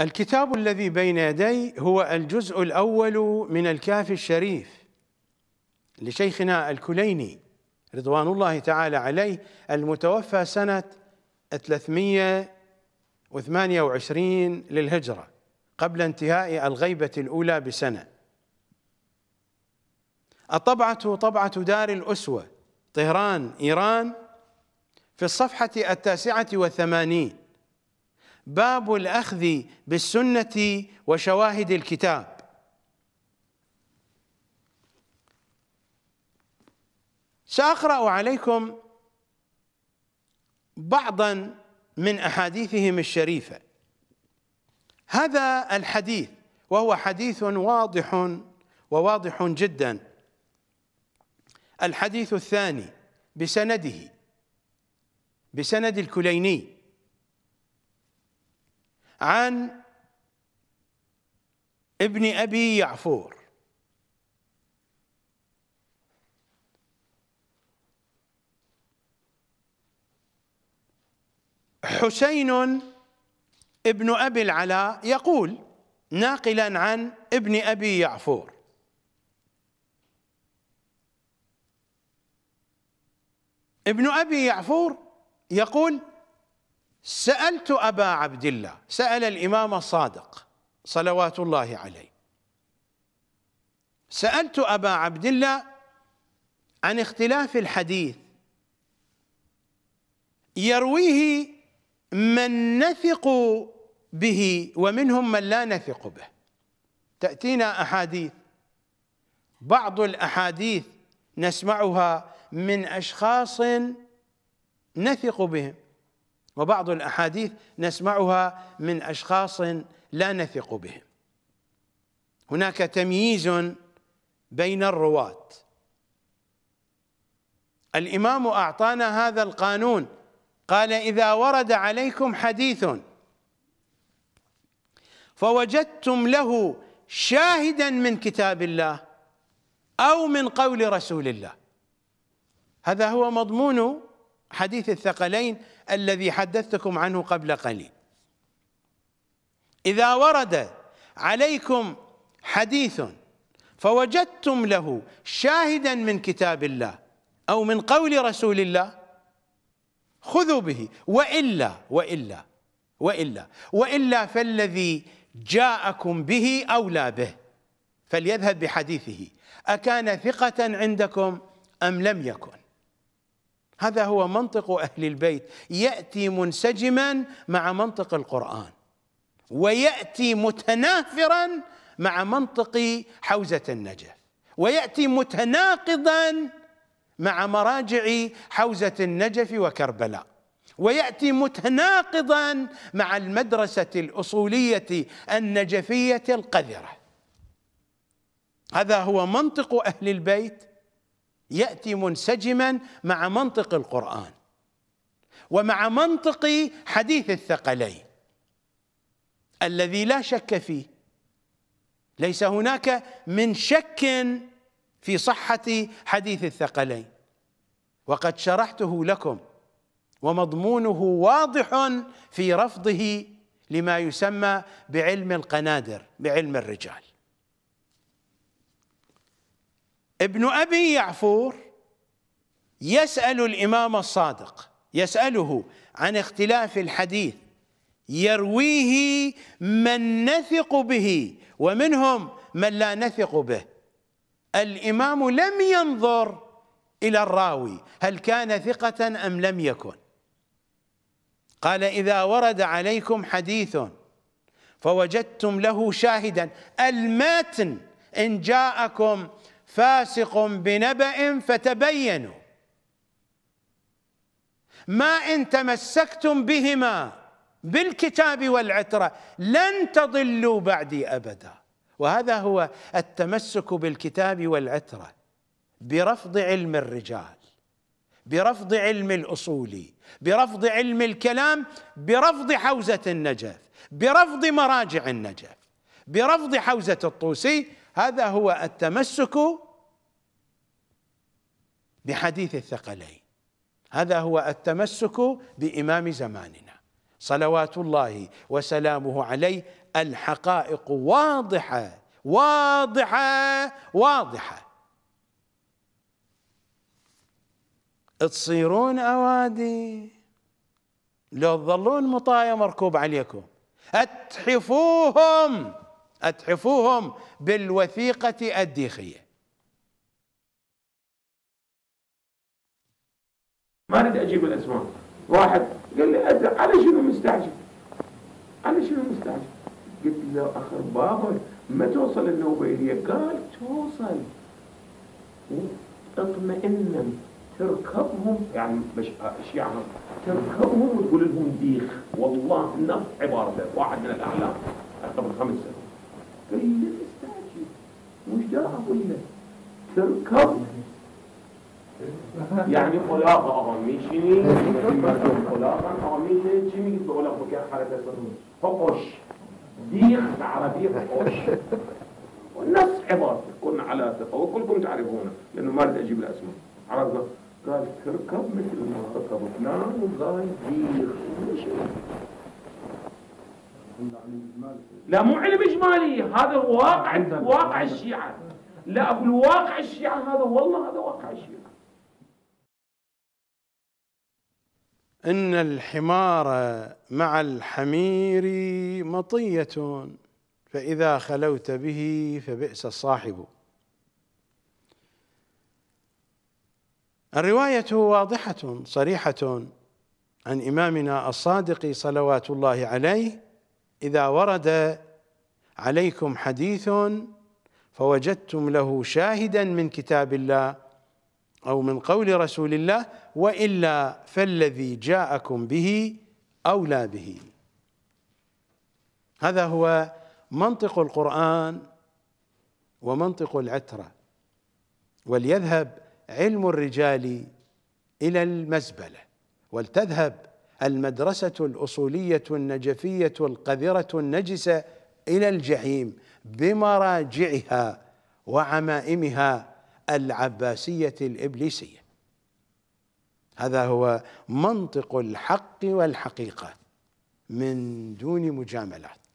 الكتاب الذي بين يدي هو الجزء الأول من الكافي الشريف لشيخنا الكليني رضوان الله تعالى عليه المتوفى سنة 328 للهجرة قبل انتهاء الغيبة الأولى بسنة الطبعة طبعة دار الأسوة طهران إيران في الصفحة التاسعة والثمانين باب الأخذ بالسنة وشواهد الكتاب سأقرأ عليكم بعضا من أحاديثهم الشريفة هذا الحديث وهو حديث واضح وواضح جدا الحديث الثاني بسنده بسند الكليني عن ابن أبي يعفور حسين ابن أبي العلاء يقول ناقلا عن ابن أبي يعفور ابن أبي يعفور يقول سألت أبا عبد الله سأل الإمام الصادق صلوات الله عليه سألت أبا عبد الله عن اختلاف الحديث يرويه من نثق به ومنهم من لا نثق به تأتينا أحاديث بعض الأحاديث نسمعها من أشخاص نثق بهم وبعض الأحاديث نسمعها من أشخاص لا نثق بهم هناك تمييز بين الرواة الإمام أعطانا هذا القانون قال إذا ورد عليكم حديث فوجدتم له شاهدا من كتاب الله أو من قول رسول الله هذا هو مضمون حديث الثقلين الذي حدثتكم عنه قبل قليل إذا ورد عليكم حديث فوجدتم له شاهدا من كتاب الله أو من قول رسول الله خذوا به وإلا وإلا وإلا وإلا فالذي جاءكم به أولى به فليذهب بحديثه أكان ثقة عندكم أم لم يكن هذا هو منطق أهل البيت يأتي منسجما مع منطق القرآن ويأتي متنافرا مع منطق حوزة النجف ويأتي متناقضا مع مراجع حوزة النجف وكربلاء ويأتي متناقضا مع المدرسة الأصولية النجفية القذرة هذا هو منطق أهل البيت ياتي منسجما مع منطق القران ومع منطق حديث الثقلين الذي لا شك فيه ليس هناك من شك في صحه حديث الثقلين وقد شرحته لكم ومضمونه واضح في رفضه لما يسمى بعلم القنادر بعلم الرجال ابن ابي يعفور يسال الامام الصادق يساله عن اختلاف الحديث يرويه من نثق به ومنهم من لا نثق به الامام لم ينظر الى الراوي هل كان ثقه ام لم يكن قال اذا ورد عليكم حديث فوجدتم له شاهدا المتن ان جاءكم فاسق بنبأ فتبينوا ما إن تمسكتم بهما بالكتاب والعترة لن تضلوا بعدي أبدا وهذا هو التمسك بالكتاب والعترة برفض علم الرجال برفض علم الأصول برفض علم الكلام برفض حوزة النجف برفض مراجع النجف برفض حوزة الطوسي هذا هو التمسك بحديث الثقلين هذا هو التمسك بإمام زماننا صلوات الله وسلامه عليه الحقائق واضحة واضحة واضحة تصيرون أوادي لو تظلون مطايا مركوب عليكم أتحفوهم أتحفوهم بالوثيقة الديخية ما اريد اجيب الاسماء واحد قال لي أدري على شنو مستعجل على شنو مستعجل قلت له اخر بابا ما توصل النوبة إلي قال توصل اطمئنا تركبهم يعني مش يعني تركبهم وتقول لهم ديخ والله نفس عبارته واحد من الاعلام قبل خمس سنوات قال لي مستعجل مش دا اقول له تركبهم یعنی خلاق آقا میشینی مردم خلاقن آقا میشه چی میگید به خلاق بکر حرکت کنید فقش ديخ بالعربية فقش والناس عبارة كنا على ثقة وكلكم تعرفونه لأنه ما أريد أجيب الأسماء عرفنا قال تركب مثل ما ركبت فلان وقال ديخ لا مو علم إجمالي هذا واقع واقع الشيعة لا أقول واقع الشيعة هذا والله هذا واقع الشيعة إن الحمار مع الحمير مطية فإذا خلوت به فبئس الصاحب الرواية واضحة صريحة عن إمامنا الصادق صلوات الله عليه إذا ورد عليكم حديث فوجدتم له شاهدا من كتاب الله أو من قول رسول الله وإلا فالذي جاءكم به أولى به هذا هو منطق القرآن ومنطق العترة وليذهب علم الرجال إلى المزبلة ولتذهب المدرسة الأصولية النجفية القذرة النجسة إلى الجحيم بمراجعها وعمائمها العباسية الإبليسية هذا هو منطق الحق والحقيقة من دون مجاملات